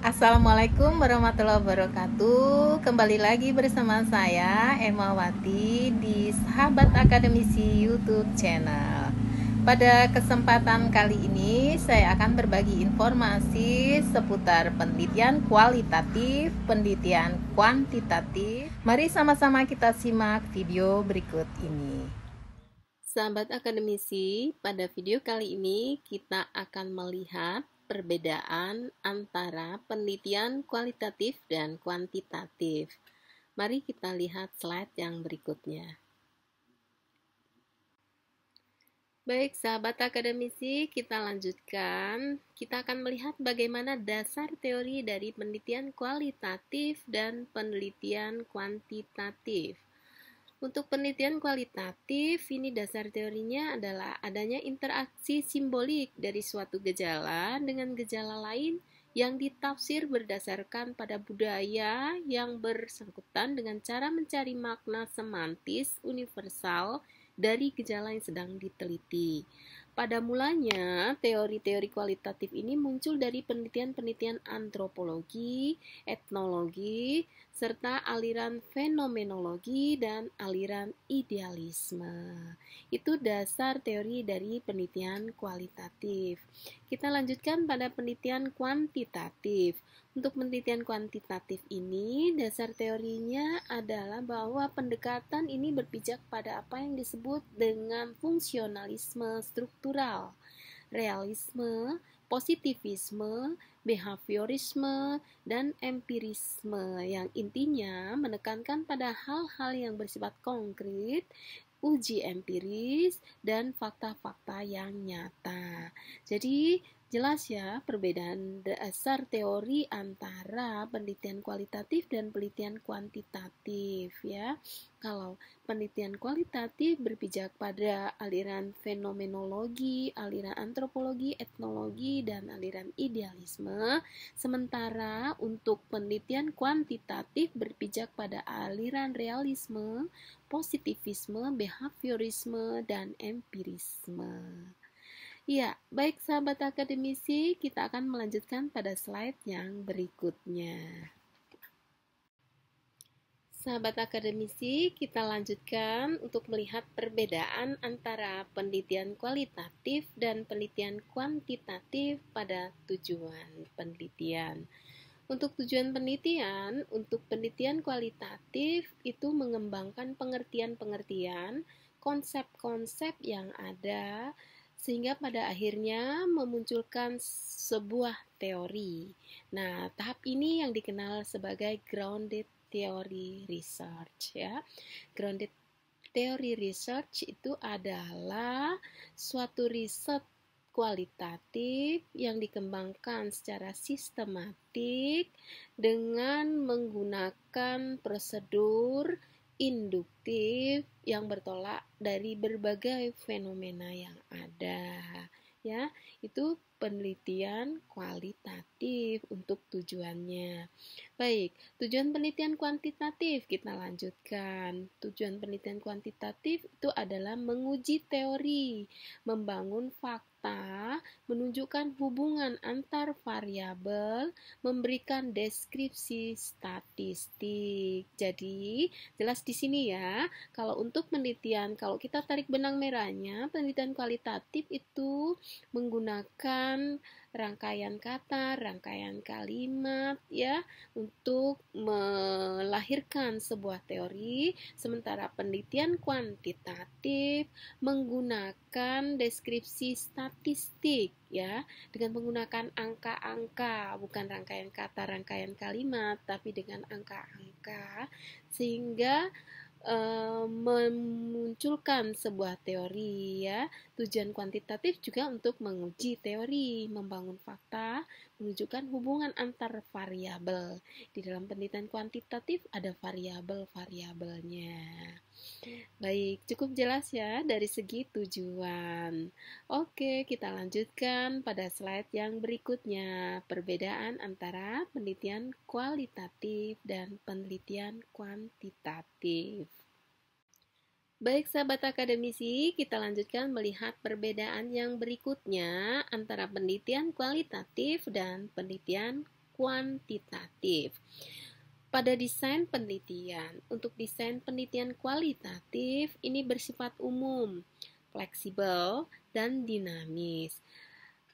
Assalamualaikum warahmatullahi wabarakatuh Kembali lagi bersama saya Emma Wati Di Sahabat Akademisi Youtube Channel Pada kesempatan kali ini Saya akan berbagi informasi Seputar penelitian kualitatif Penelitian kuantitatif Mari sama-sama kita simak video berikut ini Sahabat akademisi, pada video kali ini kita akan melihat perbedaan antara penelitian kualitatif dan kuantitatif. Mari kita lihat slide yang berikutnya. Baik, sahabat akademisi, kita lanjutkan. Kita akan melihat bagaimana dasar teori dari penelitian kualitatif dan penelitian kuantitatif. Untuk penelitian kualitatif, ini dasar teorinya adalah adanya interaksi simbolik dari suatu gejala dengan gejala lain yang ditafsir berdasarkan pada budaya yang bersangkutan dengan cara mencari makna semantis universal dari gejala yang sedang diteliti. Pada mulanya, teori-teori kualitatif ini muncul dari penelitian-penelitian antropologi, etnologi, serta aliran fenomenologi dan aliran idealisme. Itu dasar teori dari penelitian kualitatif. Kita lanjutkan pada penelitian kuantitatif. Untuk penelitian kuantitatif ini, dasar teorinya adalah bahwa pendekatan ini berpijak pada apa yang disebut dengan fungsionalisme struktural, realisme, positivisme, behaviorisme, dan empirisme yang intinya menekankan pada hal-hal yang bersifat konkret uji empiris, dan fakta-fakta yang nyata. Jadi, Jelas ya perbedaan dasar teori antara penelitian kualitatif dan penelitian kuantitatif ya. Kalau penelitian kualitatif berpijak pada aliran fenomenologi, aliran antropologi, etnologi dan aliran idealisme, sementara untuk penelitian kuantitatif berpijak pada aliran realisme, positivisme, behaviorisme dan empirisme. Ya, baik sahabat akademisi, kita akan melanjutkan pada slide yang berikutnya. Sahabat akademisi, kita lanjutkan untuk melihat perbedaan antara penelitian kualitatif dan penelitian kuantitatif pada tujuan penelitian. Untuk tujuan penelitian, untuk penelitian kualitatif itu mengembangkan pengertian-pengertian, konsep-konsep yang ada sehingga pada akhirnya memunculkan sebuah teori. Nah, tahap ini yang dikenal sebagai grounded theory research ya. Grounded theory research itu adalah suatu riset kualitatif yang dikembangkan secara sistematik dengan menggunakan prosedur induktif yang bertolak dari berbagai fenomena yang ada ya itu penelitian kualitatif untuk tujuannya baik tujuan penelitian kuantitatif kita lanjutkan tujuan penelitian kuantitatif itu adalah menguji teori membangun fakta data menunjukkan hubungan antar variabel, memberikan deskripsi statistik. Jadi, jelas di sini ya, kalau untuk penelitian, kalau kita tarik benang merahnya, penelitian kualitatif itu menggunakan rangkaian kata, rangkaian kalimat ya untuk melahirkan sebuah teori, sementara penelitian kuantitatif menggunakan deskripsi statistik ya dengan menggunakan angka-angka bukan rangkaian kata, rangkaian kalimat tapi dengan angka-angka sehingga eh, memunculkan sebuah teori ya Tujuan kuantitatif juga untuk menguji teori, membangun fakta, menunjukkan hubungan antar variabel. Di dalam penelitian kuantitatif ada variabel-variabelnya. Baik, cukup jelas ya dari segi tujuan. Oke, kita lanjutkan pada slide yang berikutnya, perbedaan antara penelitian kualitatif dan penelitian kuantitatif. Baik sahabat akademisi, kita lanjutkan melihat perbedaan yang berikutnya antara penelitian kualitatif dan penelitian kuantitatif. Pada desain penelitian, untuk desain penelitian kualitatif ini bersifat umum, fleksibel, dan dinamis.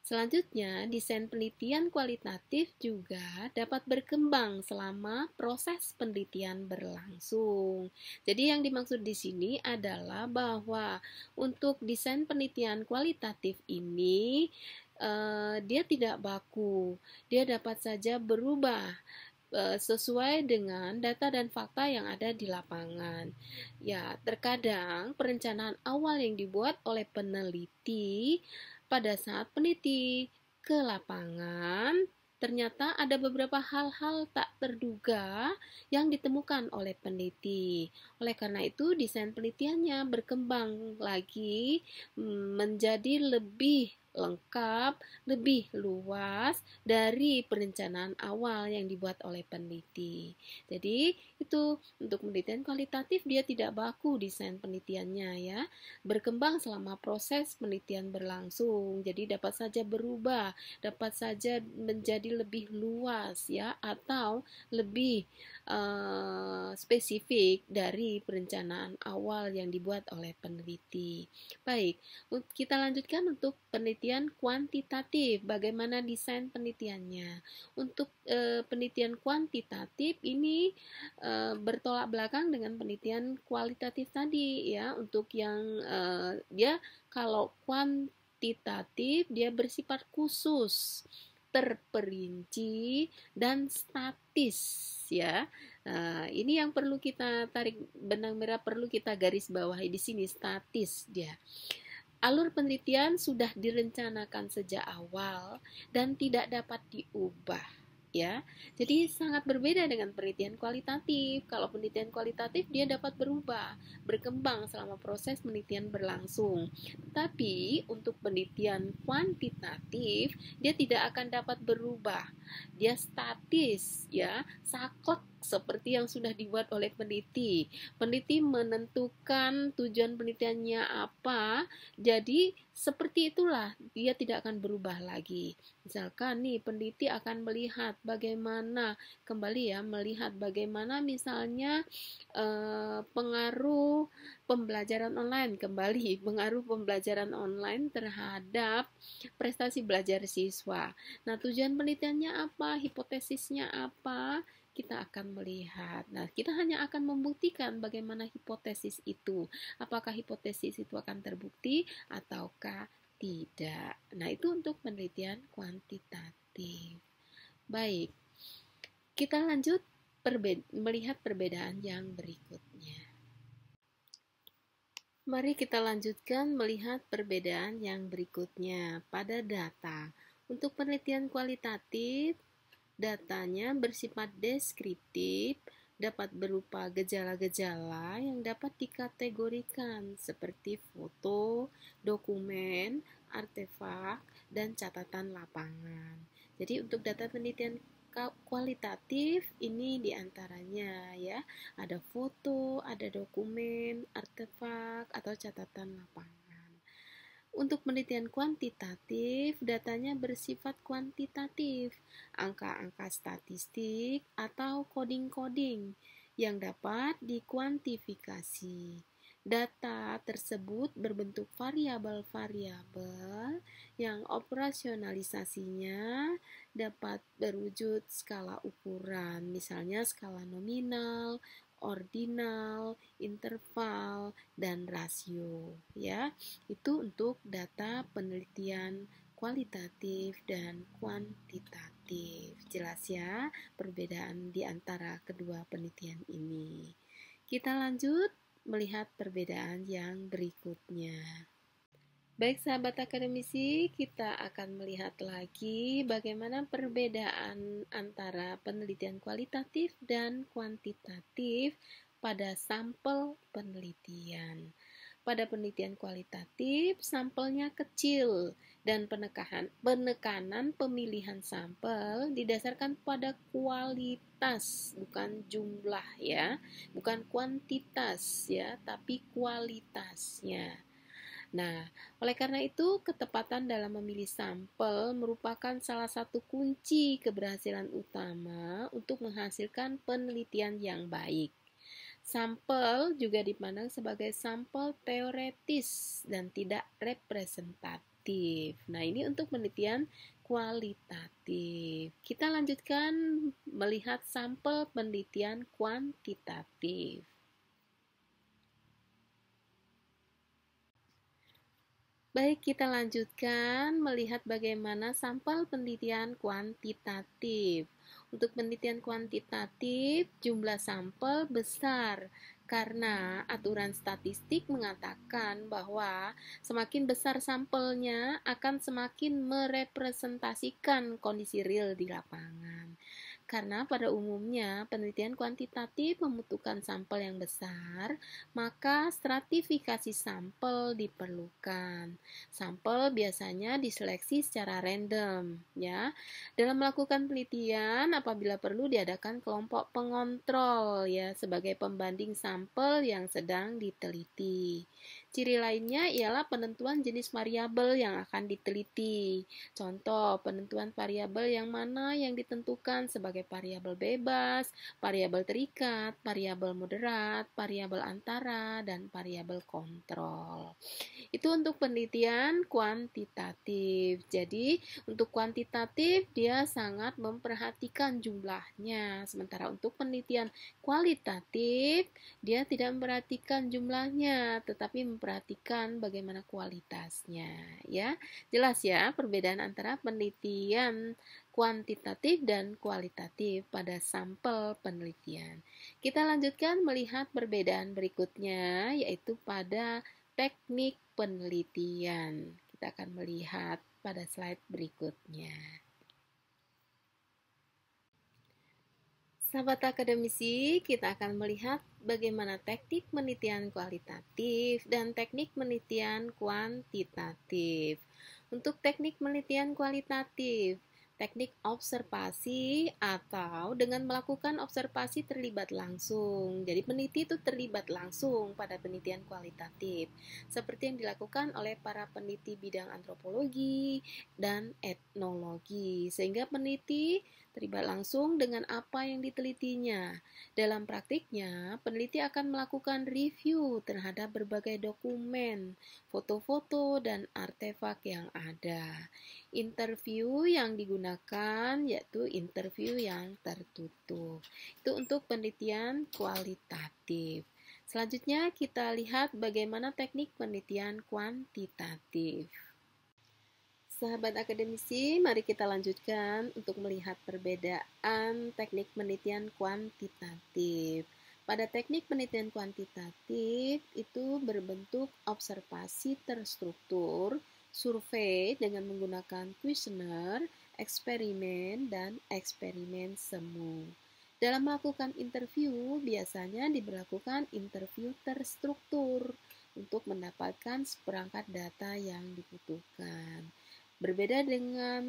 Selanjutnya, desain penelitian kualitatif juga dapat berkembang selama proses penelitian berlangsung. Jadi yang dimaksud di sini adalah bahwa untuk desain penelitian kualitatif ini eh, dia tidak baku, dia dapat saja berubah eh, sesuai dengan data dan fakta yang ada di lapangan. Ya, terkadang perencanaan awal yang dibuat oleh peneliti pada saat peneliti ke lapangan, ternyata ada beberapa hal-hal tak terduga yang ditemukan oleh peneliti. Oleh karena itu, desain penelitiannya berkembang lagi mm, menjadi lebih lengkap, lebih luas dari perencanaan awal yang dibuat oleh peneliti. Jadi, itu untuk penelitian kualitatif dia tidak baku desain penelitiannya ya. Berkembang selama proses penelitian berlangsung. Jadi dapat saja berubah, dapat saja menjadi lebih luas ya atau lebih uh, spesifik dari perencanaan awal yang dibuat oleh peneliti. Baik, kita lanjutkan untuk penelitian penelitian kuantitatif. Bagaimana desain penelitiannya? Untuk e, penelitian kuantitatif ini e, bertolak belakang dengan penelitian kualitatif tadi ya. Untuk yang e, dia kalau kuantitatif dia bersifat khusus, terperinci dan statis ya. Nah, ini yang perlu kita tarik benang merah perlu kita garis bawahi di sini statis dia. Ya. Alur penelitian sudah direncanakan sejak awal dan tidak dapat diubah ya. Jadi sangat berbeda dengan penelitian kualitatif. Kalau penelitian kualitatif dia dapat berubah, berkembang selama proses penelitian berlangsung. Tapi untuk penelitian kuantitatif dia tidak akan dapat berubah. Dia statis ya, sakot seperti yang sudah dibuat oleh peneliti. Peneliti menentukan tujuan penelitiannya apa, jadi seperti itulah dia tidak akan berubah lagi. Misalkan nih peneliti akan melihat bagaimana kembali ya melihat bagaimana misalnya eh, pengaruh pembelajaran online kembali pengaruh pembelajaran online terhadap prestasi belajar siswa. Nah, tujuan penelitiannya apa? Hipotesisnya apa? kita akan melihat. Nah, kita hanya akan membuktikan bagaimana hipotesis itu. Apakah hipotesis itu akan terbukti ataukah tidak. Nah, itu untuk penelitian kuantitatif. Baik. Kita lanjut perbe melihat perbedaan yang berikutnya. Mari kita lanjutkan melihat perbedaan yang berikutnya pada data. Untuk penelitian kualitatif, Datanya bersifat deskriptif, dapat berupa gejala-gejala yang dapat dikategorikan seperti foto, dokumen, artefak, dan catatan lapangan. Jadi untuk data penelitian kualitatif ini diantaranya ya ada foto, ada dokumen, artefak, atau catatan lapangan. Untuk penelitian kuantitatif, datanya bersifat kuantitatif, angka-angka statistik atau coding-coding yang dapat dikuantifikasi. Data tersebut berbentuk variabel-variabel yang operasionalisasinya dapat berwujud skala ukuran, misalnya skala nominal, ordinal, interval, dan rasio ya. Itu untuk data penelitian kualitatif dan kuantitatif. Jelas ya perbedaan di antara kedua penelitian ini. Kita lanjut melihat perbedaan yang berikutnya. Baik sahabat akademisi, kita akan melihat lagi bagaimana perbedaan antara penelitian kualitatif dan kuantitatif pada sampel penelitian. Pada penelitian kualitatif, sampelnya kecil dan penekanan, penekanan pemilihan sampel didasarkan pada kualitas, bukan jumlah ya, bukan kuantitas ya, tapi kualitasnya. Nah, oleh karena itu, ketepatan dalam memilih sampel merupakan salah satu kunci keberhasilan utama untuk menghasilkan penelitian yang baik. Sampel juga dipandang sebagai sampel teoretis dan tidak representatif. Nah, ini untuk penelitian kualitatif. Kita lanjutkan melihat sampel penelitian kuantitatif. Baik, kita lanjutkan melihat bagaimana sampel penelitian kuantitatif. Untuk penelitian kuantitatif, jumlah sampel besar karena aturan statistik mengatakan bahwa semakin besar sampelnya akan semakin merepresentasikan kondisi real di lapangan. Karena pada umumnya penelitian kuantitatif membutuhkan sampel yang besar, maka stratifikasi sampel diperlukan. Sampel biasanya diseleksi secara random, ya. Dalam melakukan penelitian, apabila perlu diadakan kelompok pengontrol ya sebagai pembanding sampel yang sedang diteliti. Ciri lainnya ialah penentuan jenis variabel yang akan diteliti. Contoh, penentuan variabel yang mana yang ditentukan sebagai variabel bebas, variabel terikat, variabel moderat, variabel antara, dan variabel kontrol. Itu untuk penelitian kuantitatif. Jadi, untuk kuantitatif dia sangat memperhatikan jumlahnya, sementara untuk penelitian kualitatif dia tidak memperhatikan jumlahnya, tetapi memperhatikan perhatikan bagaimana kualitasnya ya. Jelas ya perbedaan antara penelitian kuantitatif dan kualitatif pada sampel penelitian. Kita lanjutkan melihat perbedaan berikutnya yaitu pada teknik penelitian. Kita akan melihat pada slide berikutnya. Sahabat akademisi, kita akan melihat bagaimana teknik penelitian kualitatif dan teknik penelitian kuantitatif. Untuk teknik penelitian kualitatif, teknik observasi atau dengan melakukan observasi terlibat langsung. Jadi peneliti itu terlibat langsung pada penelitian kualitatif, seperti yang dilakukan oleh para peneliti bidang antropologi dan etnologi, sehingga peneliti terlibat langsung dengan apa yang ditelitinya. Dalam praktiknya, peneliti akan melakukan review terhadap berbagai dokumen, foto-foto, dan artefak yang ada. Interview yang digunakan menggunakan yaitu interview yang tertutup. Itu untuk penelitian kualitatif. Selanjutnya kita lihat bagaimana teknik penelitian kuantitatif. Sahabat akademisi, mari kita lanjutkan untuk melihat perbedaan teknik penelitian kuantitatif. Pada teknik penelitian kuantitatif itu berbentuk observasi terstruktur, survei dengan menggunakan kuesioner eksperimen, dan eksperimen semu. Dalam melakukan interview, biasanya diberlakukan interview terstruktur untuk mendapatkan seperangkat data yang dibutuhkan. Berbeda dengan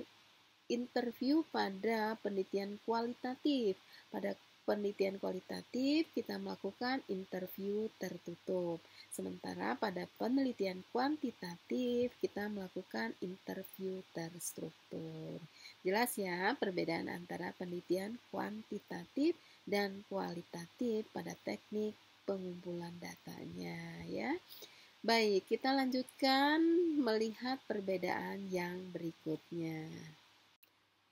interview pada penelitian kualitatif. Pada penelitian kualitatif kita melakukan interview tertutup. Sementara pada penelitian kuantitatif kita melakukan interview terstruktur. Jelas ya perbedaan antara penelitian kuantitatif dan kualitatif pada teknik pengumpulan datanya ya. Baik, kita lanjutkan melihat perbedaan yang berikutnya.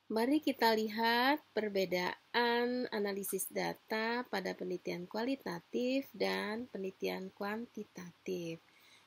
Mari kita lihat perbedaan analisis data pada penelitian kualitatif dan penelitian kuantitatif.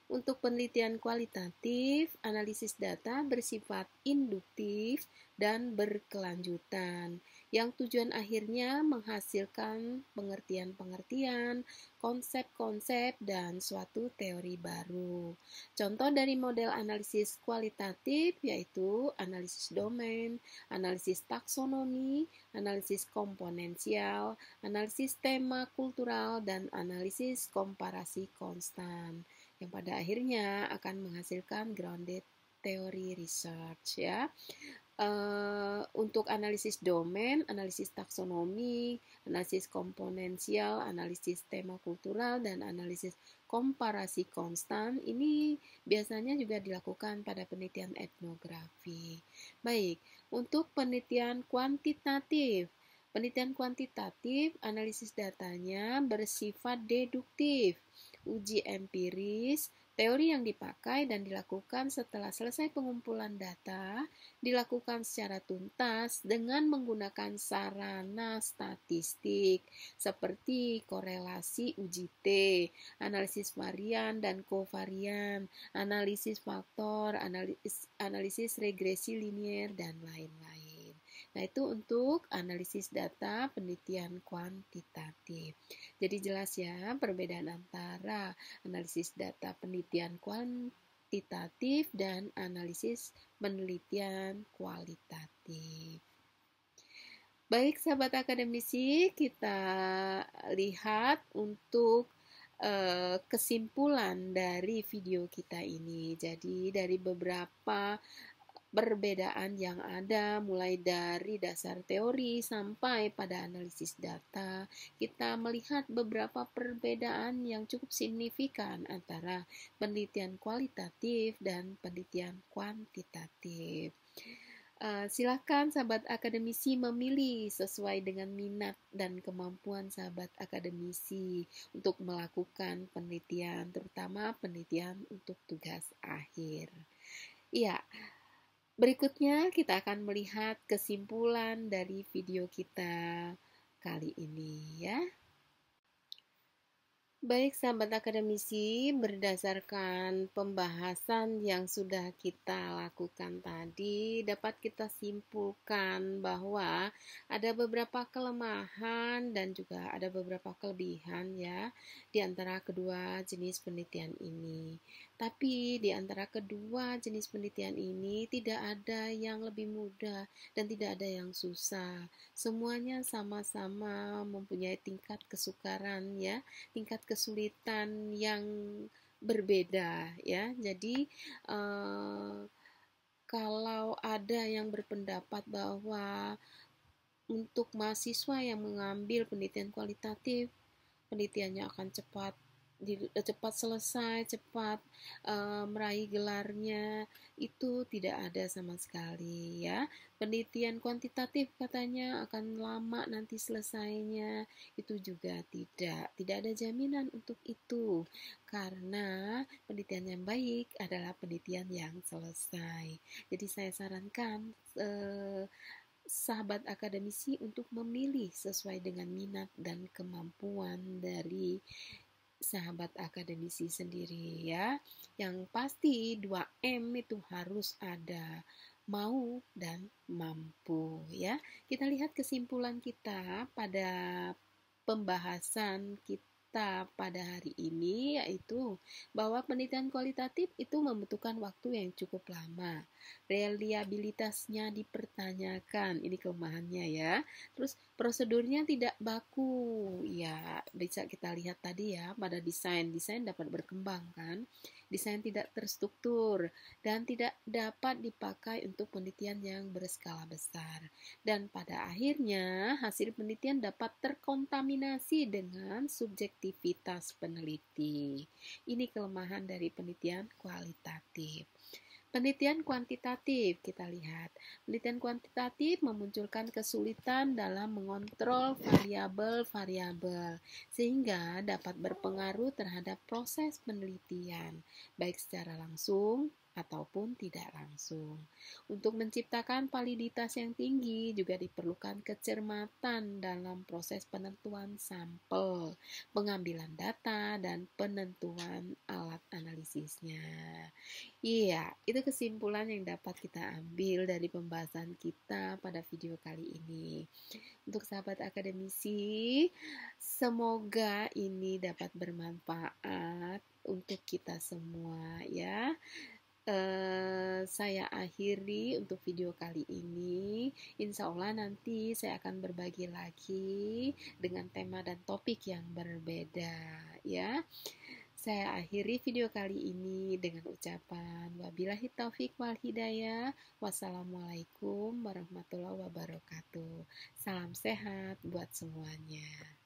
Untuk penelitian kualitatif, analisis data bersifat induktif dan berkelanjutan, yang tujuan akhirnya menghasilkan pengertian-pengertian, konsep-konsep, dan suatu teori baru. Contoh dari model analisis kualitatif yaitu analisis domain, analisis taksonomi, analisis komponensial, analisis tema kultural, dan analisis komparasi konstan yang pada akhirnya akan menghasilkan grounded theory research ya. Uh, untuk analisis domain, analisis taksonomi, analisis komponensial, analisis tema kultural, dan analisis komparasi konstan ini biasanya juga dilakukan pada penelitian etnografi. Baik, untuk penelitian kuantitatif, Penelitian kuantitatif, analisis datanya bersifat deduktif, uji empiris, teori yang dipakai dan dilakukan setelah selesai pengumpulan data, dilakukan secara tuntas dengan menggunakan sarana statistik seperti korelasi uji t, analisis varian dan kovarian, analisis faktor, analisis, analisis regresi linier, dan lain-lain. Nah, itu untuk analisis data penelitian kuantitatif. Jadi jelas ya perbedaan antara analisis data penelitian kuantitatif dan analisis penelitian kualitatif. Baik sahabat akademisi, kita lihat untuk eh, kesimpulan dari video kita ini. Jadi dari beberapa perbedaan yang ada mulai dari dasar teori sampai pada analisis data, kita melihat beberapa perbedaan yang cukup signifikan antara penelitian kualitatif dan penelitian kuantitatif. Uh, silakan sahabat akademisi memilih sesuai dengan minat dan kemampuan sahabat akademisi untuk melakukan penelitian, terutama penelitian untuk tugas akhir. Iya, Berikutnya kita akan melihat kesimpulan dari video kita kali ini ya. Baik sahabat akademisi, berdasarkan pembahasan yang sudah kita lakukan tadi, dapat kita simpulkan bahwa ada beberapa kelemahan dan juga ada beberapa kelebihan ya di antara kedua jenis penelitian ini. Tapi di antara kedua jenis penelitian ini tidak ada yang lebih mudah dan tidak ada yang susah. Semuanya sama-sama mempunyai tingkat kesukaran ya, tingkat kesulitan yang berbeda ya. Jadi eh, kalau ada yang berpendapat bahwa untuk mahasiswa yang mengambil penelitian kualitatif penelitiannya akan cepat di, eh, cepat selesai, cepat uh, meraih gelarnya, itu tidak ada sama sekali ya. Penelitian kuantitatif katanya akan lama nanti selesainya, itu juga tidak. Tidak ada jaminan untuk itu. Karena penelitian yang baik adalah penelitian yang selesai. Jadi saya sarankan uh, sahabat akademisi untuk memilih sesuai dengan minat dan kemampuan dari sahabat akademisi sendiri ya. Yang pasti 2M itu harus ada mau dan mampu ya. Kita lihat kesimpulan kita pada pembahasan kita pada hari ini yaitu bahwa penelitian kualitatif itu membutuhkan waktu yang cukup lama reliabilitasnya dipertanyakan ini kelemahannya ya terus prosedurnya tidak baku ya bisa kita lihat tadi ya pada desain desain dapat berkembang kan desain tidak terstruktur dan tidak dapat dipakai untuk penelitian yang berskala besar dan pada akhirnya hasil penelitian dapat terkontaminasi dengan subjektivitas peneliti ini kelemahan dari penelitian kualitatif Penelitian kuantitatif kita lihat. Penelitian kuantitatif memunculkan kesulitan dalam mengontrol variabel-variabel sehingga dapat berpengaruh terhadap proses penelitian baik secara langsung ataupun tidak langsung. Untuk menciptakan validitas yang tinggi juga diperlukan kecermatan dalam proses penentuan sampel, pengambilan data, dan penentuan alat analisisnya. Iya, itu kesimpulan yang dapat kita ambil dari pembahasan kita pada video kali ini. Untuk sahabat akademisi, semoga ini dapat bermanfaat untuk kita semua ya. Eh, saya akhiri untuk video kali ini. Insya Allah nanti saya akan berbagi lagi dengan tema dan topik yang berbeda ya. Saya akhiri video kali ini dengan ucapan wabillahi taufik wal hidayah. Wassalamualaikum warahmatullahi wabarakatuh. Salam sehat buat semuanya.